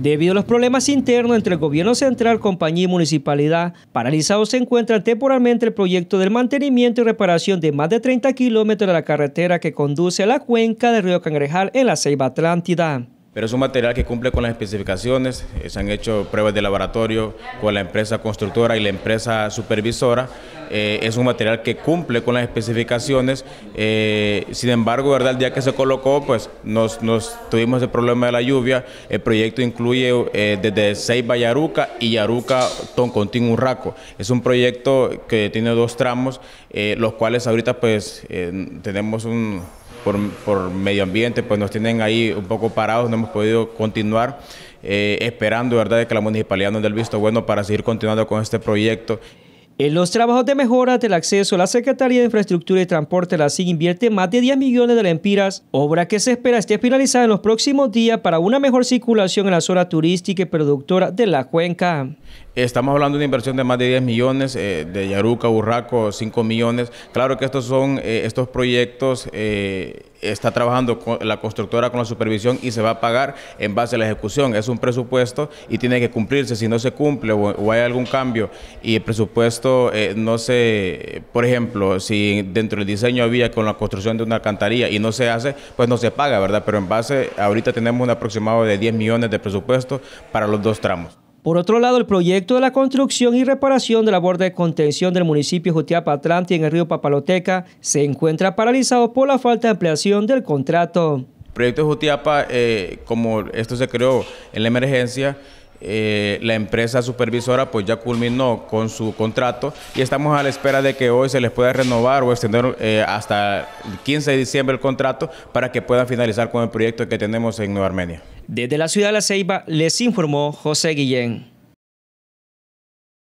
Debido a los problemas internos entre el gobierno central, compañía y municipalidad, paralizado se encuentra temporalmente el proyecto del mantenimiento y reparación de más de 30 kilómetros de la carretera que conduce a la cuenca del río Cangrejal en la Ceiba Atlántida pero es un material que cumple con las especificaciones, eh, se han hecho pruebas de laboratorio con la empresa constructora y la empresa supervisora, eh, es un material que cumple con las especificaciones, eh, sin embargo, ¿verdad? el día que se colocó, pues nos, tuvimos el problema de la lluvia, el proyecto incluye desde Seiba, Yaruca y Yaruca Toncontín Urraco, es un proyecto que tiene dos tramos, los cuales ahorita pues tenemos un por, medio ambiente, pues nos tienen ahí un poco parados, no hemos podido continuar, eh, esperando, ¿verdad?, de que la municipalidad nos dé el visto bueno para seguir continuando con este proyecto. En los trabajos de mejora del acceso, la Secretaría de Infraestructura y Transporte, la SIG, invierte más de 10 millones de lempiras, obra que se espera esté finalizada en los próximos días para una mejor circulación en la zona turística y productora de la cuenca. Estamos hablando de una inversión de más de 10 millones, eh, de Yaruca, Burraco, 5 millones. Claro que estos son eh, estos proyectos... Eh, está trabajando con la constructora con la supervisión y se va a pagar en base a la ejecución. Es un presupuesto y tiene que cumplirse. Si no se cumple o, hay algún cambio y el presupuesto eh, no se, por ejemplo, si dentro del diseño había con la construcción de una alcantarilla y no se hace, pues no se paga, ¿verdad? Pero en base, ahorita tenemos un aproximado de 10 millones de presupuesto para los dos tramos. Por otro lado, el proyecto de la construcción y reparación de la borda de contención del municipio Jutiapa Atlanti en el río Papaloteca se encuentra paralizado por la falta de ampliación del contrato. El proyecto de Jutiapa, eh, como esto se creó en la emergencia, eh, la empresa supervisora pues ya culminó con su contrato y estamos a la espera de que hoy se les pueda renovar o extender eh, hasta el 15 de diciembre el contrato para que puedan finalizar con el proyecto que tenemos en Nueva Armenia. Desde la ciudad de La Ceiba les informó José Guillén.